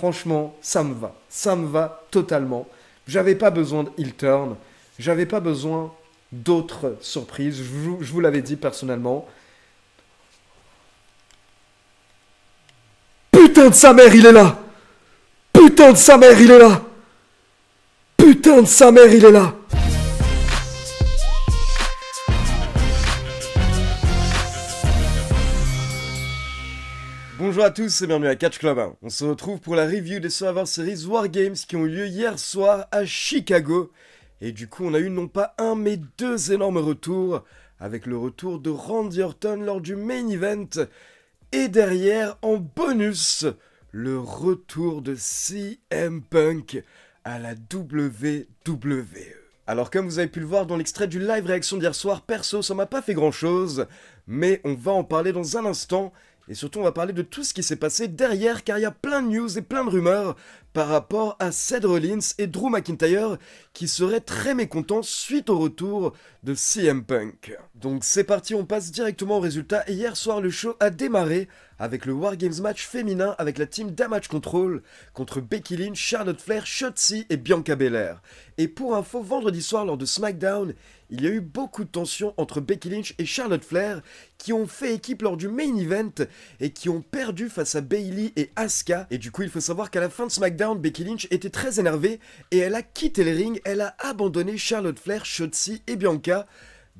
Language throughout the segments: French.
Franchement, ça me va. Ça me va totalement. J'avais pas besoin de turn J'avais pas besoin d'autres surprises. Je vous l'avais dit personnellement. Putain de sa mère, il est là Putain de sa mère, il est là Putain de sa mère, il est là Bonjour à tous et bienvenue à Catch Club On se retrouve pour la review des Survivor Series Wargames qui ont eu lieu hier soir à Chicago. Et du coup, on a eu non pas un mais deux énormes retours, avec le retour de Randy Orton lors du main event. Et derrière, en bonus, le retour de CM Punk à la WWE. Alors comme vous avez pu le voir dans l'extrait du live réaction d'hier soir, perso ça m'a pas fait grand chose, mais on va en parler dans un instant, et surtout, on va parler de tout ce qui s'est passé derrière, car il y a plein de news et plein de rumeurs par rapport à Ced Rollins et Drew McIntyre qui seraient très mécontents suite au retour de CM Punk. Donc c'est parti, on passe directement au résultat. hier soir, le show a démarré avec le Wargames match féminin avec la team Damage Control contre Becky Lynch, Charlotte Flair, Shotzi et Bianca Belair. Et pour info, vendredi soir lors de SmackDown, il y a eu beaucoup de tensions entre Becky Lynch et Charlotte Flair qui ont fait équipe lors du main event et qui ont perdu face à Bailey et Asuka. Et du coup, il faut savoir qu'à la fin de SmackDown, Becky Lynch était très énervée et elle a quitté le ring, elle a abandonné Charlotte Flair, Shotzi et Bianca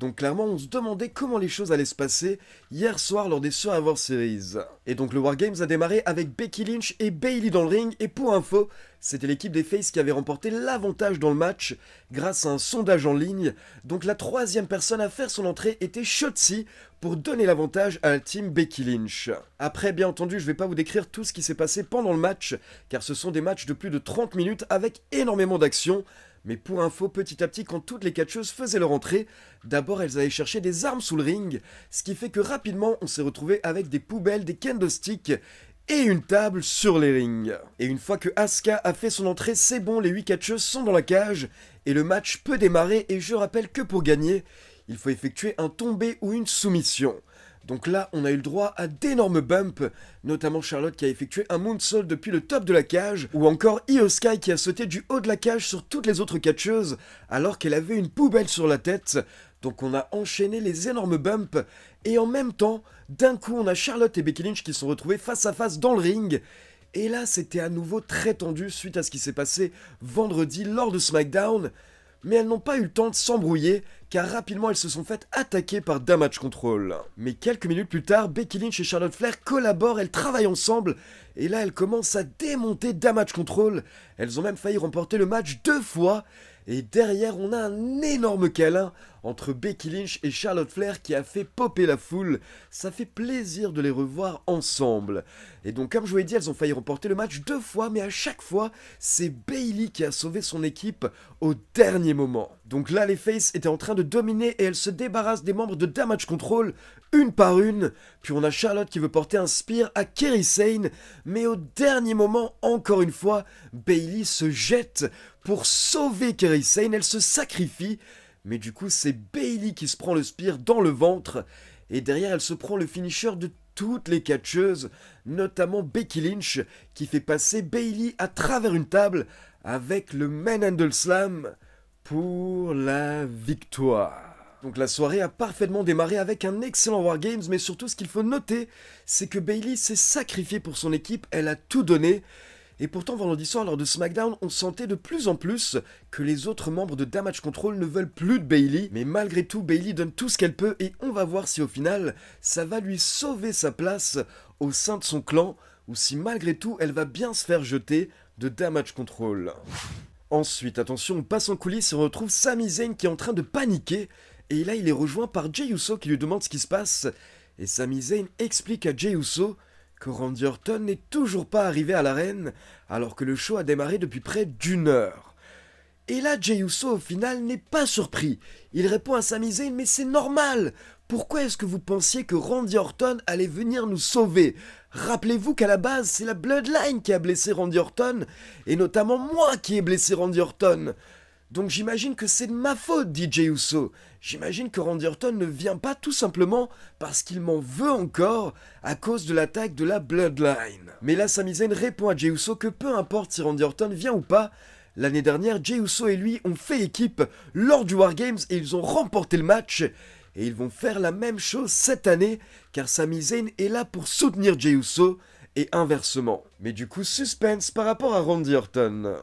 donc clairement, on se demandait comment les choses allaient se passer hier soir lors des Survivor Series. Et donc le Wargames a démarré avec Becky Lynch et Bailey dans le ring, et pour info, c'était l'équipe des Faces qui avait remporté l'avantage dans le match grâce à un sondage en ligne. Donc la troisième personne à faire son entrée était Shotzi pour donner l'avantage à la team Becky Lynch. Après, bien entendu, je ne vais pas vous décrire tout ce qui s'est passé pendant le match, car ce sont des matchs de plus de 30 minutes avec énormément d'action. Mais pour info, petit à petit, quand toutes les catcheuses faisaient leur entrée, d'abord elles allaient chercher des armes sous le ring, ce qui fait que rapidement on s'est retrouvé avec des poubelles, des candlesticks et une table sur les rings. Et une fois que Asuka a fait son entrée, c'est bon, les 8 catcheuses sont dans la cage et le match peut démarrer et je rappelle que pour gagner, il faut effectuer un tombé ou une soumission. Donc là, on a eu le droit à d'énormes bumps, notamment Charlotte qui a effectué un moonsault depuis le top de la cage, ou encore Io Sky qui a sauté du haut de la cage sur toutes les autres catcheuses alors qu'elle avait une poubelle sur la tête. Donc on a enchaîné les énormes bumps, et en même temps, d'un coup, on a Charlotte et Becky Lynch qui sont retrouvées face à face dans le ring. Et là, c'était à nouveau très tendu suite à ce qui s'est passé vendredi lors de SmackDown, mais elles n'ont pas eu le temps de s'embrouiller car rapidement elles se sont faites attaquer par Damage Control. Mais quelques minutes plus tard, Becky Lynch et Charlotte Flair collaborent, elles travaillent ensemble, et là elles commencent à démonter Damage Control, elles ont même failli remporter le match deux fois, et derrière on a un énorme câlin entre Becky Lynch et Charlotte Flair qui a fait popper la foule, ça fait plaisir de les revoir ensemble. Et donc comme je vous l'ai dit, elles ont failli remporter le match deux fois, mais à chaque fois, c'est Bailey qui a sauvé son équipe au dernier moment. Donc là, les Faces étaient en train de dominer et elles se débarrassent des membres de Damage Control, une par une. Puis on a Charlotte qui veut porter un spear à Kerry Sane, mais au dernier moment, encore une fois, Bailey se jette pour sauver Kerry Sane, elle se sacrifie. Mais du coup, c'est Bailey qui se prend le spear dans le ventre. Et derrière, elle se prend le finisher de toutes les catcheuses, notamment Becky Lynch, qui fait passer Bailey à travers une table avec le Manhandle Slam pour la victoire. Donc la soirée a parfaitement démarré avec un excellent Wargames, mais surtout ce qu'il faut noter, c'est que Bailey s'est sacrifiée pour son équipe, elle a tout donné, et pourtant vendredi soir lors de SmackDown, on sentait de plus en plus que les autres membres de Damage Control ne veulent plus de Bailey, mais malgré tout Bailey donne tout ce qu'elle peut et on va voir si au final ça va lui sauver sa place au sein de son clan, ou si malgré tout elle va bien se faire jeter de Damage Control. Ensuite, attention, on passe en coulisses et on retrouve Sami Zayn qui est en train de paniquer. Et là, il est rejoint par Jey Uso qui lui demande ce qui se passe. Et Sami Zayn explique à Jey Uso que Randy Orton n'est toujours pas arrivé à l'arène, alors que le show a démarré depuis près d'une heure. Et là, Jey Uso, au final, n'est pas surpris. Il répond à Sami Zayn, mais c'est normal pourquoi est-ce que vous pensiez que Randy Orton allait venir nous sauver Rappelez-vous qu'à la base, c'est la Bloodline qui a blessé Randy Orton, et notamment moi qui ai blessé Randy Orton. Donc j'imagine que c'est de ma faute, dit DJ Uso. J'imagine que Randy Orton ne vient pas tout simplement parce qu'il m'en veut encore à cause de l'attaque de la Bloodline. Mais là, Sami Zayn répond à Jey Uso que peu importe si Randy Orton vient ou pas, l'année dernière, Jey Uso et lui ont fait équipe lors du Wargames et ils ont remporté le match. Et ils vont faire la même chose cette année, car Sami Zayn est là pour soutenir Jey Uso, et inversement. Mais du coup, suspense par rapport à Randy Orton.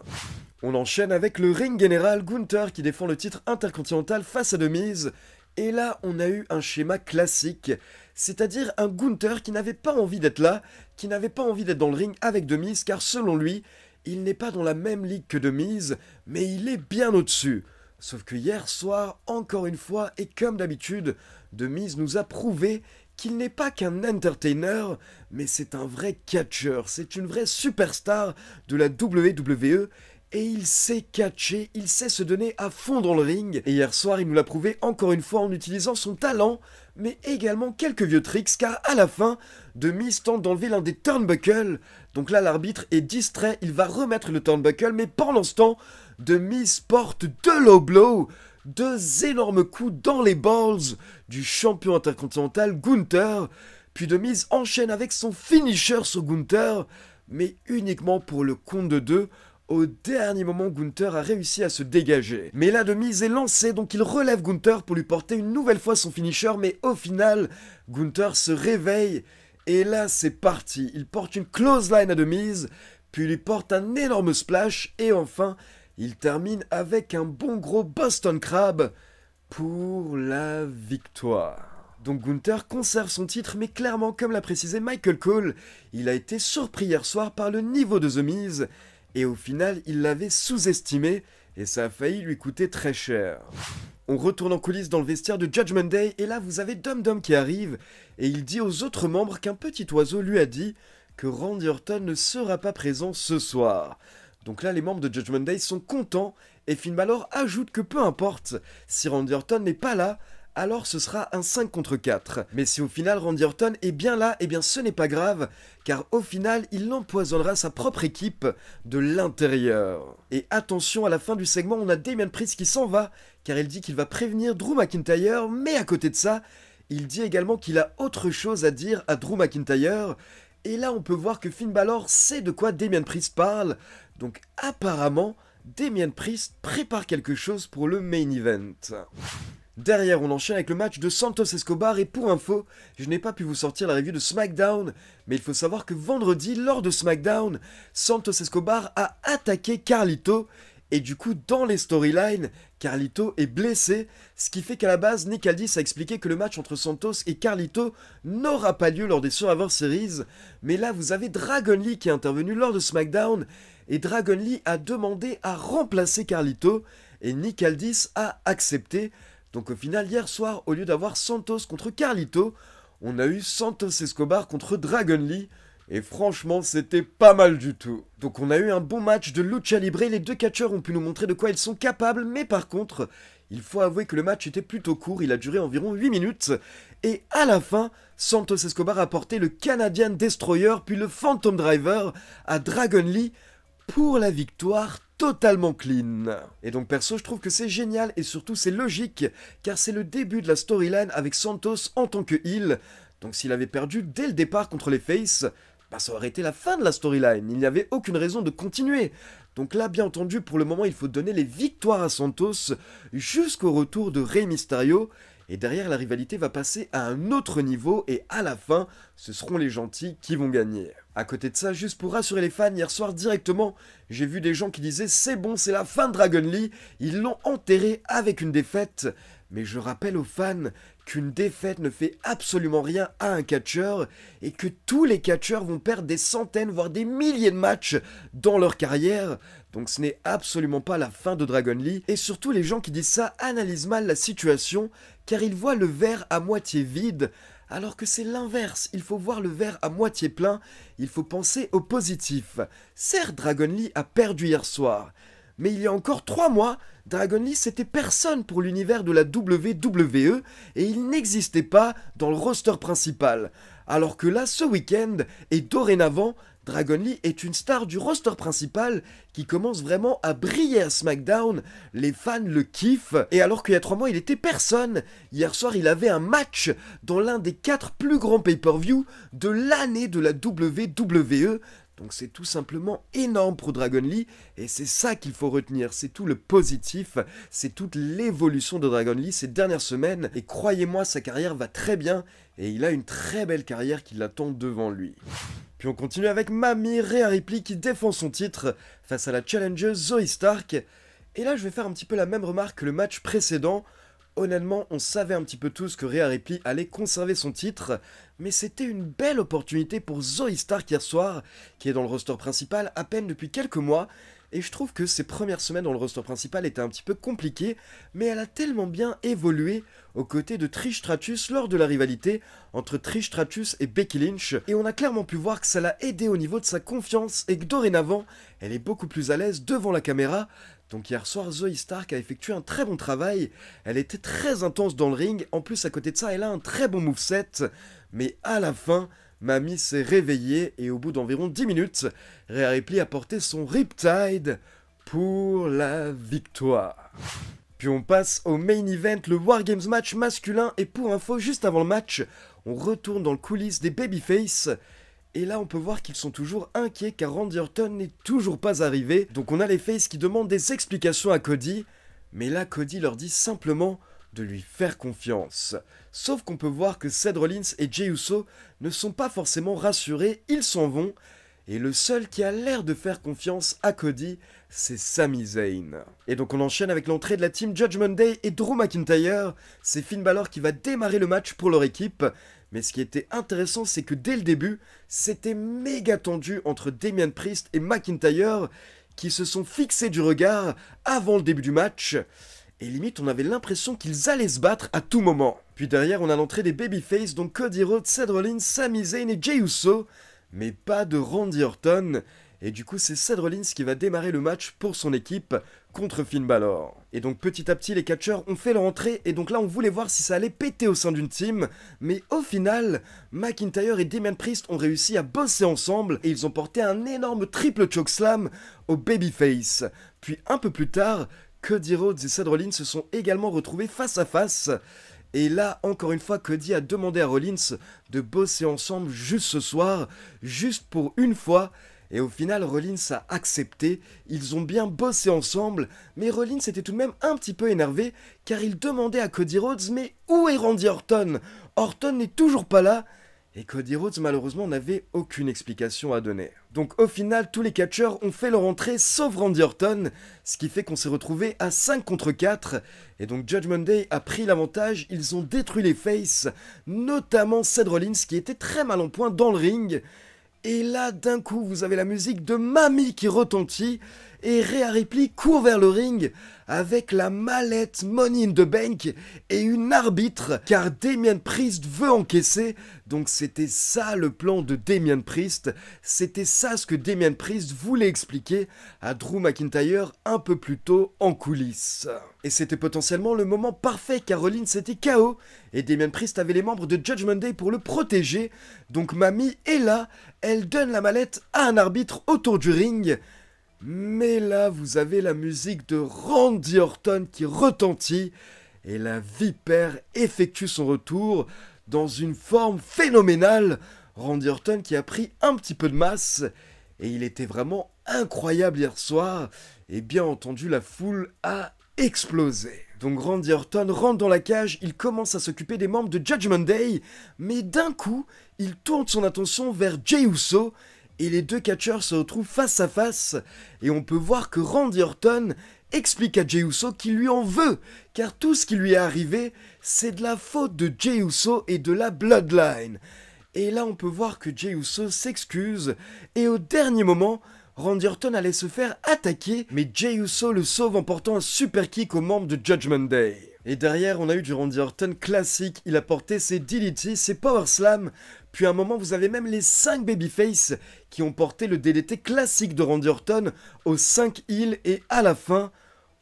On enchaîne avec le ring général Gunther qui défend le titre intercontinental face à Demise. Et là, on a eu un schéma classique, c'est-à-dire un Gunther qui n'avait pas envie d'être là, qui n'avait pas envie d'être dans le ring avec Demise, car selon lui, il n'est pas dans la même ligue que Demise, mais il est bien au-dessus. Sauf que hier soir, encore une fois, et comme d'habitude, Demise nous a prouvé qu'il n'est pas qu'un entertainer, mais c'est un vrai catcher, c'est une vraie superstar de la WWE, et il sait catcher, il sait se donner à fond dans le ring, et hier soir il nous l'a prouvé encore une fois en utilisant son talent, mais également quelques vieux tricks, car à la fin, Demise tente d'enlever l'un des turnbuckles, donc là l'arbitre est distrait, il va remettre le turnbuckle, mais pendant ce temps, Demise Porte de low deux énormes coups dans les balls du champion intercontinental Gunther, puis Demise enchaîne avec son finisher sur Gunther, mais uniquement pour le compte de deux. Au dernier moment, Gunther a réussi à se dégager. Mais là, de mise est lancé, donc il relève Gunther pour lui porter une nouvelle fois son finisher, mais au final, Gunther se réveille. Et là, c'est parti. Il porte une close line à Demise, puis lui porte un énorme splash, et enfin, il termine avec un bon gros Boston Crab pour la victoire. Donc Gunther conserve son titre, mais clairement, comme l'a précisé Michael Cole, il a été surpris hier soir par le niveau de The Miz, et au final, il l'avait sous-estimé, et ça a failli lui coûter très cher. On retourne en coulisses dans le vestiaire de Judgment Day, et là vous avez Dum Dum qui arrive, et il dit aux autres membres qu'un petit oiseau lui a dit que Randy Orton ne sera pas présent ce soir. Donc là, les membres de Judgment Day sont contents et Finn Balor ajoute que peu importe, si Randy Orton n'est pas là, alors ce sera un 5 contre 4. Mais si au final Randy Orton est bien là, eh bien ce n'est pas grave, car au final il empoisonnera sa propre équipe de l'intérieur. Et attention, à la fin du segment, on a Damien Priest qui s'en va, car il dit qu'il va prévenir Drew McIntyre, mais à côté de ça, il dit également qu'il a autre chose à dire à Drew McIntyre, et là, on peut voir que Finn Balor sait de quoi Damien Priest parle, donc apparemment, Damien Priest prépare quelque chose pour le main event. Derrière, on enchaîne avec le match de Santos Escobar et pour info, je n'ai pas pu vous sortir la revue de SmackDown, mais il faut savoir que vendredi, lors de SmackDown, Santos Escobar a attaqué Carlito et du coup, dans les storylines, Carlito est blessé, ce qui fait qu'à la base, Nick Aldis a expliqué que le match entre Santos et Carlito n'aura pas lieu lors des Survivor Series. Mais là, vous avez Dragon Lee qui est intervenu lors de SmackDown et Dragon Lee a demandé à remplacer Carlito et Nick Aldis a accepté. Donc au final, hier soir, au lieu d'avoir Santos contre Carlito, on a eu Santos Escobar contre Dragon Lee. Et franchement, c'était pas mal du tout. Donc on a eu un bon match de lucha libre les deux catcheurs ont pu nous montrer de quoi ils sont capables, mais par contre, il faut avouer que le match était plutôt court, il a duré environ 8 minutes, et à la fin, Santos Escobar a porté le Canadian Destroyer puis le Phantom Driver à Dragon Lee pour la victoire totalement clean. Et donc perso, je trouve que c'est génial et surtout c'est logique, car c'est le début de la storyline avec Santos en tant que heal. Donc s'il avait perdu dès le départ contre les Faces, bah, ça aurait été la fin de la storyline, il n'y avait aucune raison de continuer. Donc là, bien entendu, pour le moment, il faut donner les victoires à Santos jusqu'au retour de Rey Mysterio, et derrière la rivalité va passer à un autre niveau, et à la fin, ce seront les gentils qui vont gagner. À côté de ça, juste pour rassurer les fans, hier soir directement, j'ai vu des gens qui disaient c'est bon, c'est la fin de Dragon Lee, ils l'ont enterré avec une défaite. Mais je rappelle aux fans qu'une défaite ne fait absolument rien à un catcheur et que tous les catcheurs vont perdre des centaines voire des milliers de matchs dans leur carrière. Donc ce n'est absolument pas la fin de Dragon Lee et surtout les gens qui disent ça analysent mal la situation car ils voient le verre à moitié vide alors que c'est l'inverse, il faut voir le verre à moitié plein, il faut penser au positif. Certes, Lee a perdu hier soir, mais il y a encore trois mois, Dragon Lee c'était personne pour l'univers de la WWE et il n'existait pas dans le roster principal. Alors que là, ce week-end et dorénavant, Dragon Lee est une star du roster principal qui commence vraiment à briller à SmackDown, les fans le kiffent, et alors qu'il y a trois mois il était personne, hier soir il avait un match dans l'un des quatre plus grands pay-per-view de l'année de la WWE, donc c'est tout simplement énorme pour Dragon Lee, et c'est ça qu'il faut retenir, c'est tout le positif, c'est toute l'évolution de Dragon Lee ces dernières semaines, et croyez-moi, sa carrière va très bien, et il a une très belle carrière qui l'attend devant lui. Puis on continue avec Mami Rhea Ripley qui défend son titre face à la challenger Zoe Stark, et là je vais faire un petit peu la même remarque que le match précédent, honnêtement, on savait un petit peu tous que Rhea Ripley allait conserver son titre, mais c'était une belle opportunité pour Zoe Stark hier soir, qui est dans le roster principal à peine depuis quelques mois, et je trouve que ses premières semaines dans le roster principal étaient un petit peu compliquées, mais elle a tellement bien évolué aux côtés de Trish Stratus lors de la rivalité entre Trish Stratus et Becky Lynch, et on a clairement pu voir que ça l'a aidé au niveau de sa confiance et que dorénavant, elle est beaucoup plus à l'aise devant la caméra, donc hier soir, Zoe Stark a effectué un très bon travail, elle était très intense dans le ring, en plus à côté de ça, elle a un très bon moveset, mais à la fin, Mamie s'est réveillée et au bout d'environ 10 minutes, Rhea Ripley a porté son Riptide pour la victoire. Puis on passe au main event, le Wargames match masculin, et pour info, juste avant le match, on retourne dans le coulisses des Babyface, et là, on peut voir qu'ils sont toujours inquiets car Randy Orton n'est toujours pas arrivé. Donc on a les Faces qui demandent des explications à Cody. Mais là, Cody leur dit simplement de lui faire confiance. Sauf qu'on peut voir que Ced Rollins et Jey Uso ne sont pas forcément rassurés, ils s'en vont. Et le seul qui a l'air de faire confiance à Cody, c'est Sami Zayn. Et donc on enchaîne avec l'entrée de la team Judgment Day et Drew McIntyre. C'est Finn Balor qui va démarrer le match pour leur équipe. Mais ce qui était intéressant, c'est que dès le début, c'était méga tendu entre Damian Priest et McIntyre qui se sont fixés du regard avant le début du match. Et limite, on avait l'impression qu'ils allaient se battre à tout moment. Puis derrière, on a l'entrée des Babyface, donc Cody Rhodes, Seth Rollins, Sami Zayn et Jey Uso. Mais pas de Randy Orton, et du coup, c'est Seth Rollins qui va démarrer le match pour son équipe contre Finn Balor. Et donc petit à petit, les catcheurs ont fait leur entrée, et donc là, on voulait voir si ça allait péter au sein d'une team. Mais au final, McIntyre et Damien Priest ont réussi à bosser ensemble, et ils ont porté un énorme triple choke slam au Babyface. Puis un peu plus tard, Cody Rhodes et Seth Rollins se sont également retrouvés face à face. Et là, encore une fois, Cody a demandé à Rollins de bosser ensemble juste ce soir, juste pour une fois, et au final, Rollins a accepté, ils ont bien bossé ensemble, mais Rollins était tout de même un petit peu énervé, car il demandait à Cody Rhodes, mais où est Randy Orton Orton n'est toujours pas là et Cody Rhodes, malheureusement, n'avait aucune explication à donner. Donc au final, tous les catcheurs ont fait leur entrée sauf Randy Orton, ce qui fait qu'on s'est retrouvé à 5 contre 4. Et donc Judge Monday a pris l'avantage, ils ont détruit les faces, notamment Seth Rollins qui était très mal en point dans le ring. Et là, d'un coup, vous avez la musique de Mamie qui retentit et Réa Ripley court vers le ring avec la mallette Money in the Bank et une arbitre car Damien Priest veut encaisser. Donc c'était ça le plan de Damien Priest, c'était ça ce que Damien Priest voulait expliquer à Drew McIntyre un peu plus tôt en coulisses. Et c'était potentiellement le moment parfait, Caroline c'était KO et Damien Priest avait les membres de Judgment Day pour le protéger. Donc Mamie est là, elle donne la mallette à un arbitre autour du ring mais là, vous avez la musique de Randy Orton qui retentit et la vipère effectue son retour dans une forme phénoménale. Randy Orton qui a pris un petit peu de masse et il était vraiment incroyable hier soir. Et bien entendu, la foule a explosé. Donc Randy Orton rentre dans la cage, il commence à s'occuper des membres de Judgment Day, mais d'un coup, il tourne son attention vers Jay Uso et les deux catcheurs se retrouvent face à face et on peut voir que Randy Orton explique à Jey Uso qu'il lui en veut car tout ce qui lui est arrivé c'est de la faute de Jey Uso et de la Bloodline. Et là on peut voir que Jey Uso s'excuse et au dernier moment Randy Orton allait se faire attaquer mais Jey Uso le sauve en portant un super kick aux membres de Judgment Day. Et derrière, on a eu du Randy Orton classique. Il a porté ses DDT, ses Power Slam. Puis à un moment, vous avez même les 5 Babyface qui ont porté le DDT classique de Randy Orton aux 5 îles Et à la fin,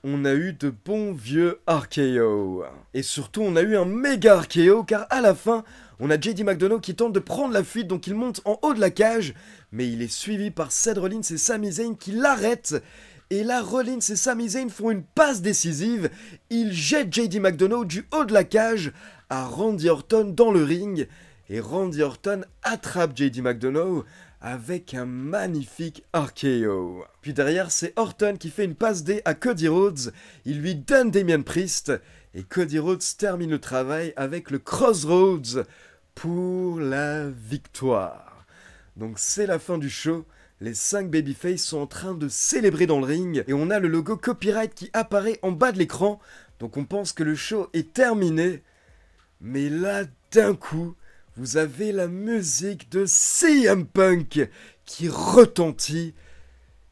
on a eu de bons vieux RKO. Et surtout, on a eu un méga RKO car à la fin, on a JD McDonough qui tente de prendre la fuite, donc il monte en haut de la cage. Mais il est suivi par Cedric Rollins et Sami Zayn qui l'arrêtent. Et là, Rollins et Sami Zayn font une passe décisive. Ils jettent JD McDonough du haut de la cage à Randy Orton dans le ring. Et Randy Orton attrape JD McDonough avec un magnifique RKO. Puis derrière, c'est Orton qui fait une passe D à Cody Rhodes. Il lui donne Damien Priest. Et Cody Rhodes termine le travail avec le Crossroads pour la victoire. Donc c'est la fin du show. Les 5 babyface sont en train de célébrer dans le ring et on a le logo copyright qui apparaît en bas de l'écran. Donc on pense que le show est terminé. Mais là, d'un coup, vous avez la musique de CM Punk qui retentit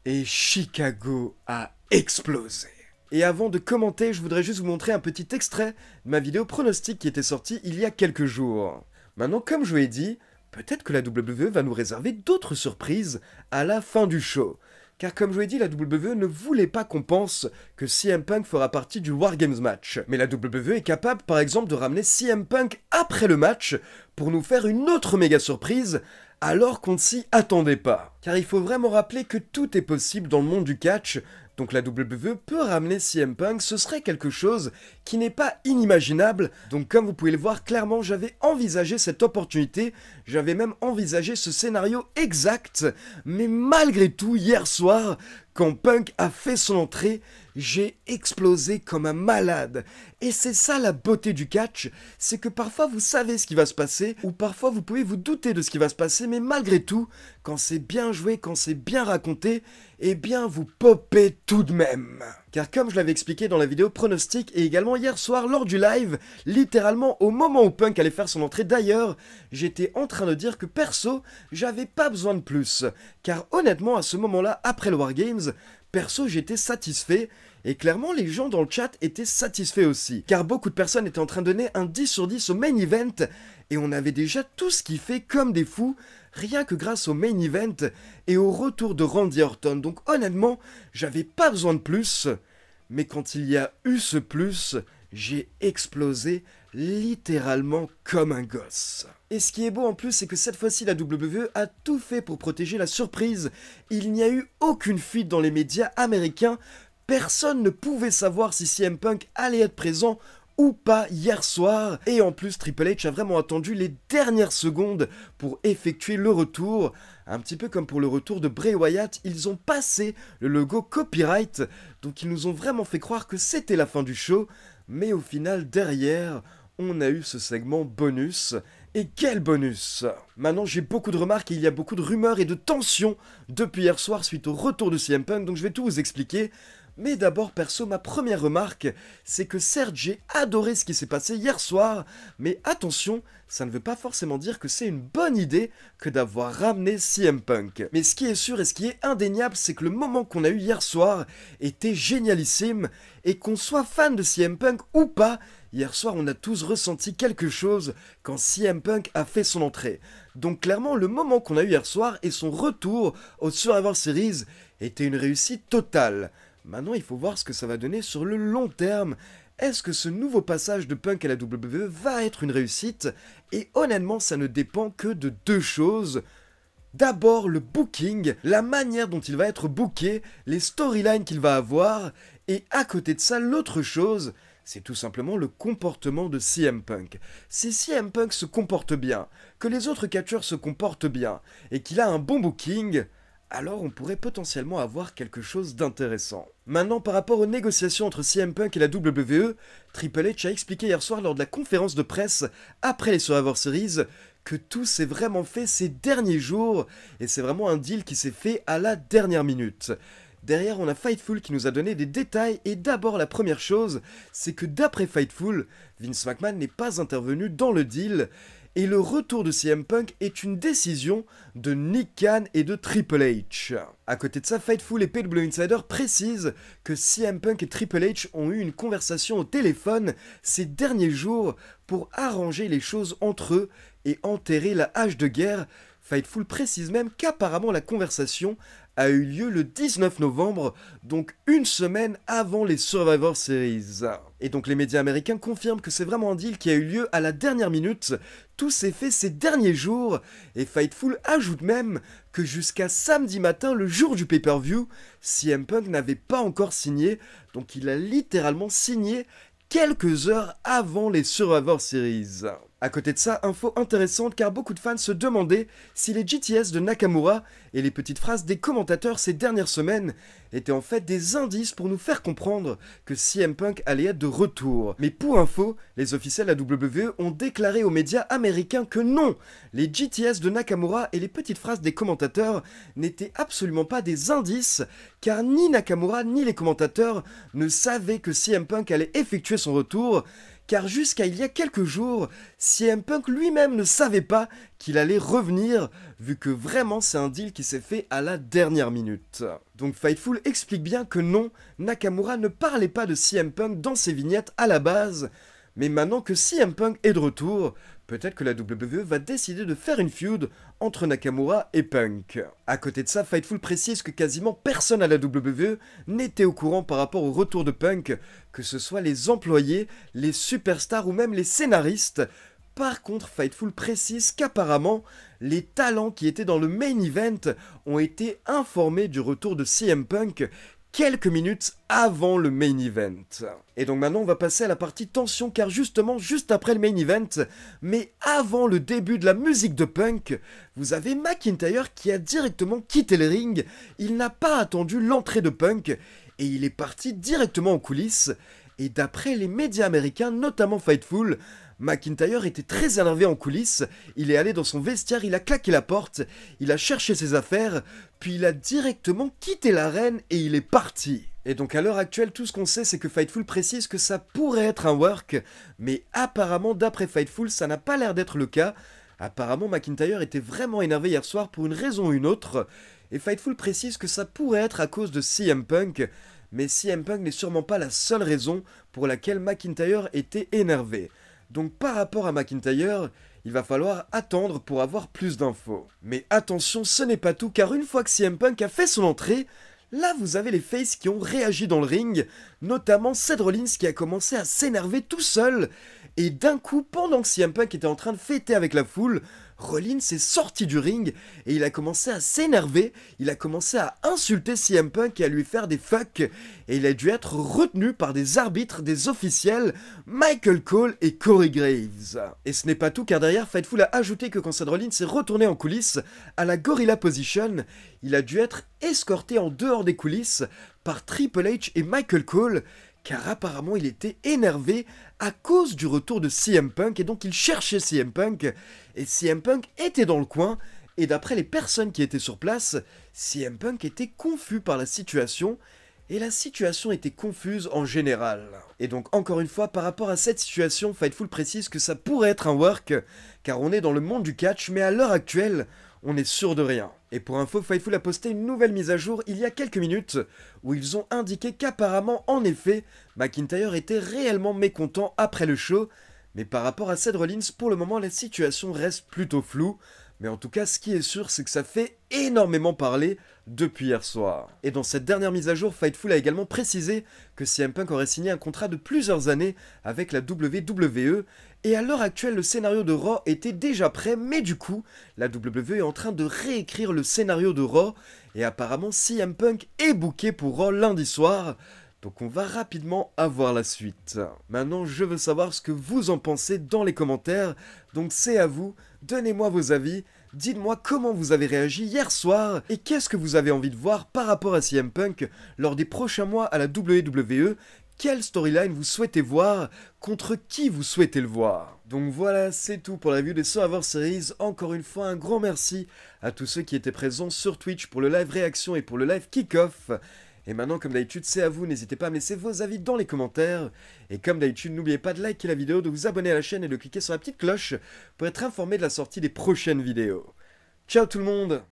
et Chicago a explosé. Et avant de commenter, je voudrais juste vous montrer un petit extrait de ma vidéo pronostic qui était sortie il y a quelques jours. Maintenant, comme je vous l'ai dit, peut-être que la WWE va nous réserver d'autres surprises à la fin du show. Car comme je l'ai dit, la WWE ne voulait pas qu'on pense que CM Punk fera partie du Wargames match. Mais la WWE est capable par exemple de ramener CM Punk après le match pour nous faire une autre méga surprise alors qu'on ne s'y attendait pas. Car il faut vraiment rappeler que tout est possible dans le monde du catch, donc la WWE peut ramener CM Punk, ce serait quelque chose qui n'est pas inimaginable. Donc comme vous pouvez le voir, clairement j'avais envisagé cette opportunité, j'avais même envisagé ce scénario exact. Mais malgré tout, hier soir, quand Punk a fait son entrée, j'ai explosé comme un malade. Et c'est ça la beauté du catch, c'est que parfois vous savez ce qui va se passer, ou parfois vous pouvez vous douter de ce qui va se passer, mais malgré tout, quand c'est bien joué, quand c'est bien raconté, eh bien vous popez tout de même. Car comme je l'avais expliqué dans la vidéo pronostic et également hier soir lors du live, littéralement au moment où Punk allait faire son entrée d'ailleurs, j'étais en train de dire que perso, j'avais pas besoin de plus. Car honnêtement, à ce moment-là, après le Wargames, perso j'étais satisfait et clairement, les gens dans le chat étaient satisfaits aussi, car beaucoup de personnes étaient en train de donner un 10 sur 10 au main event, et on avait déjà tous fait comme des fous, rien que grâce au main event et au retour de Randy Orton. Donc honnêtement, j'avais pas besoin de plus, mais quand il y a eu ce plus, j'ai explosé littéralement comme un gosse. Et ce qui est beau en plus, c'est que cette fois-ci, la WWE a tout fait pour protéger la surprise. Il n'y a eu aucune fuite dans les médias américains Personne ne pouvait savoir si CM Punk allait être présent ou pas hier soir. Et en plus, Triple H a vraiment attendu les dernières secondes pour effectuer le retour. Un petit peu comme pour le retour de Bray Wyatt, ils ont passé le logo copyright, donc ils nous ont vraiment fait croire que c'était la fin du show. Mais au final, derrière, on a eu ce segment bonus. Et quel bonus Maintenant j'ai beaucoup de remarques et il y a beaucoup de rumeurs et de tensions depuis hier soir suite au retour de CM Punk, donc je vais tout vous expliquer. Mais d'abord, perso, ma première remarque, c'est que certes, j'ai adoré ce qui s'est passé hier soir, mais attention, ça ne veut pas forcément dire que c'est une bonne idée que d'avoir ramené CM Punk. Mais ce qui est sûr et ce qui est indéniable, c'est que le moment qu'on a eu hier soir était génialissime, et qu'on soit fan de CM Punk ou pas, Hier soir, on a tous ressenti quelque chose quand CM Punk a fait son entrée. Donc clairement, le moment qu'on a eu hier soir et son retour au Survivor Series était une réussite totale. Maintenant, il faut voir ce que ça va donner sur le long terme. Est-ce que ce nouveau passage de Punk à la WWE va être une réussite Et honnêtement, ça ne dépend que de deux choses. D'abord le booking, la manière dont il va être booké, les storylines qu'il va avoir, et à côté de ça, l'autre chose, c'est tout simplement le comportement de CM Punk. Si CM Punk se comporte bien, que les autres catcheurs se comportent bien, et qu'il a un bon booking, alors on pourrait potentiellement avoir quelque chose d'intéressant. Maintenant, par rapport aux négociations entre CM Punk et la WWE, Triple H a expliqué hier soir lors de la conférence de presse, après les Survivor Series, que tout s'est vraiment fait ces derniers jours, et c'est vraiment un deal qui s'est fait à la dernière minute. Derrière, on a Fightful qui nous a donné des détails, et d'abord la première chose, c'est que d'après Fightful, Vince McMahon n'est pas intervenu dans le deal, et le retour de CM Punk est une décision de Nick Khan et de Triple H. À côté de ça, Fightful et PW Insider précisent que CM Punk et Triple H ont eu une conversation au téléphone ces derniers jours pour arranger les choses entre eux et enterrer la hache de guerre. Fightful précise même qu'apparemment la conversation a eu lieu le 19 novembre, donc une semaine avant les Survivor Series. Et donc les médias américains confirment que c'est vraiment un deal qui a eu lieu à la dernière minute. Tout s'est fait ces derniers jours. Et Fightful ajoute même que jusqu'à samedi matin, le jour du pay-per-view, CM Punk n'avait pas encore signé. Donc il a littéralement signé quelques heures avant les Survivor Series. À côté de ça, info intéressante car beaucoup de fans se demandaient si les GTS de Nakamura et les petites phrases des commentateurs ces dernières semaines étaient en fait des indices pour nous faire comprendre que CM Punk allait être de retour. Mais pour info, les officiels à WWE ont déclaré aux médias américains que non, les GTS de Nakamura et les petites phrases des commentateurs n'étaient absolument pas des indices car ni Nakamura ni les commentateurs ne savaient que CM Punk allait effectuer son retour car jusqu'à il y a quelques jours, CM Punk lui-même ne savait pas qu'il allait revenir, vu que vraiment c'est un deal qui s'est fait à la dernière minute. Donc Fightful explique bien que non, Nakamura ne parlait pas de CM Punk dans ses vignettes à la base, mais maintenant que CM Punk est de retour, peut-être que la WWE va décider de faire une feud entre Nakamura et Punk. À côté de ça, Fightful précise que quasiment personne à la WWE n'était au courant par rapport au retour de Punk, que ce soit les employés, les superstars ou même les scénaristes. Par contre, Fightful précise qu'apparemment, les talents qui étaient dans le main event ont été informés du retour de CM Punk, quelques minutes avant le main event. Et donc maintenant on va passer à la partie tension car justement juste après le main event, mais avant le début de la musique de punk, vous avez McIntyre qui a directement quitté le ring, il n'a pas attendu l'entrée de punk et il est parti directement en coulisses. Et d'après les médias américains, notamment Fightful, McIntyre était très énervé en coulisses, il est allé dans son vestiaire, il a claqué la porte, il a cherché ses affaires, puis il a directement quitté l'arène et il est parti. Et donc à l'heure actuelle, tout ce qu'on sait, c'est que Fightful précise que ça pourrait être un work, mais apparemment, d'après Fightful, ça n'a pas l'air d'être le cas. Apparemment, McIntyre était vraiment énervé hier soir pour une raison ou une autre, et Fightful précise que ça pourrait être à cause de CM Punk, mais CM Punk n'est sûrement pas la seule raison pour laquelle McIntyre était énervé. Donc par rapport à McIntyre, il va falloir attendre pour avoir plus d'infos. Mais attention, ce n'est pas tout, car une fois que CM Punk a fait son entrée, là vous avez les faces qui ont réagi dans le ring, notamment Ced Rollins qui a commencé à s'énerver tout seul, et d'un coup, pendant que CM Punk était en train de fêter avec la foule, Rollins est sorti du ring et il a commencé à s'énerver, il a commencé à insulter CM Punk et à lui faire des fucks et il a dû être retenu par des arbitres, des officiels, Michael Cole et Corey Graves. Et ce n'est pas tout car derrière Fightful a ajouté que quand Seth Rollins s'est retourné en coulisses à la Gorilla Position, il a dû être escorté en dehors des coulisses par Triple H et Michael Cole car apparemment il était énervé à cause du retour de CM Punk et donc il cherchait CM Punk et CM Punk était dans le coin et d'après les personnes qui étaient sur place, CM Punk était confus par la situation et la situation était confuse en général. Et donc encore une fois, par rapport à cette situation, Fightful précise que ça pourrait être un work, car on est dans le monde du catch, mais à l'heure actuelle, on est sûr de rien. Et pour info, Fightful a posté une nouvelle mise à jour il y a quelques minutes, où ils ont indiqué qu'apparemment, en effet, McIntyre était réellement mécontent après le show, mais par rapport à Seth Rollins, pour le moment, la situation reste plutôt floue, mais en tout cas, ce qui est sûr, c'est que ça fait énormément parler depuis hier soir. Et dans cette dernière mise à jour, Fightful a également précisé que CM Punk aurait signé un contrat de plusieurs années avec la WWE, et à l'heure actuelle, le scénario de Raw était déjà prêt, mais du coup, la WWE est en train de réécrire le scénario de Raw, et apparemment CM Punk est booké pour Raw lundi soir, donc on va rapidement avoir la suite. Maintenant, je veux savoir ce que vous en pensez dans les commentaires. Donc c'est à vous, donnez-moi vos avis, dites-moi comment vous avez réagi hier soir et qu'est-ce que vous avez envie de voir par rapport à CM Punk lors des prochains mois à la WWE, quelle storyline vous souhaitez voir, contre qui vous souhaitez le voir. Donc voilà, c'est tout pour la vue des Survivor Series. Encore une fois, un grand merci à tous ceux qui étaient présents sur Twitch pour le live réaction et pour le live kick-off. Et maintenant, comme d'habitude, c'est à vous, n'hésitez pas à laisser vos avis dans les commentaires. Et comme d'habitude, n'oubliez pas de liker la vidéo, de vous abonner à la chaîne et de cliquer sur la petite cloche pour être informé de la sortie des prochaines vidéos. Ciao tout le monde